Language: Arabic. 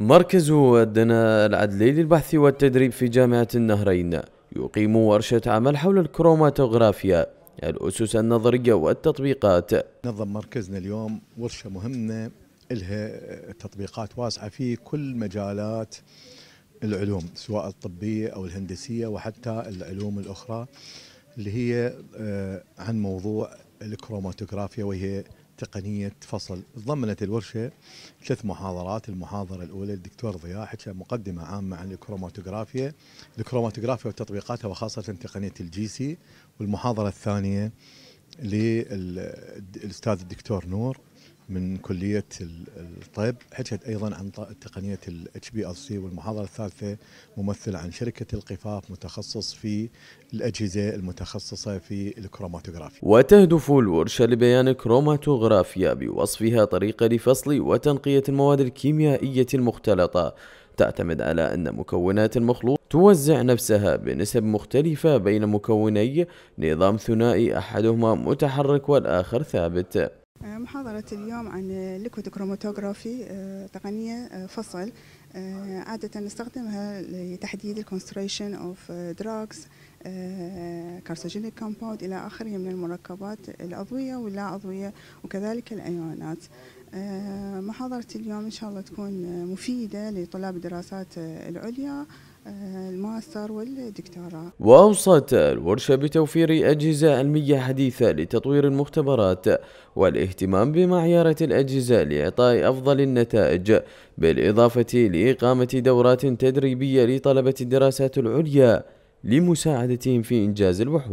مركز الدنا العدلي للبحث والتدريب في جامعة النهرين يقيم ورشة عمل حول الكروماتوغرافيا الأسس النظرية والتطبيقات نظم مركزنا اليوم ورشة مهمة لها تطبيقات واسعة في كل مجالات العلوم سواء الطبية أو الهندسية وحتى العلوم الأخرى اللي هي آه، عن موضوع الكروماتوغرافيا وهي تقنية فصل ضمنت الورشة ثلاث محاضرات المحاضرة الأولى الدكتور ضياء حكى مقدمة عامة عن الكروماتوغرافيا الكروماتوغرافيا وتطبيقاتها وخاصة تقنية الجي سي والمحاضرة الثانية للأستاذ الدكتور نور من كليه الطب حكت ايضا عن تقنيه الاتش بي ال سي والمحاضره الثالثه ممثل عن شركه القفاف متخصص في الاجهزه المتخصصه في الكروماتوغرافيا. وتهدف الورشه لبيان الكروماتوغرافيا بوصفها طريقه لفصل وتنقيه المواد الكيميائيه المختلطه تعتمد على أن مكونات المخلوط توزع نفسها بنسب مختلفة بين مكوني نظام ثنائي أحدهما متحرك والآخر ثابت محاضرة اليوم عن ليكويد كروماتوغرافي آه، تقنية آه، فصل آه، عادة نستخدمها لتحديد الكونستريشن اوف دراجز كارسوجينيك كومباوند إلى آخره من المركبات العضوية واللا عضوية وكذلك الأيونات محاضرة اليوم إن شاء الله تكون مفيدة لطلاب الدراسات العليا الماستر والدكتوراه وأوصت الورشة بتوفير أجهزة علمية حديثة لتطوير المختبرات والاهتمام بمعيارة الأجهزة لإعطاء أفضل النتائج بالإضافة لإقامة دورات تدريبية لطلبة الدراسات العليا لمساعدتهم في إنجاز البحوث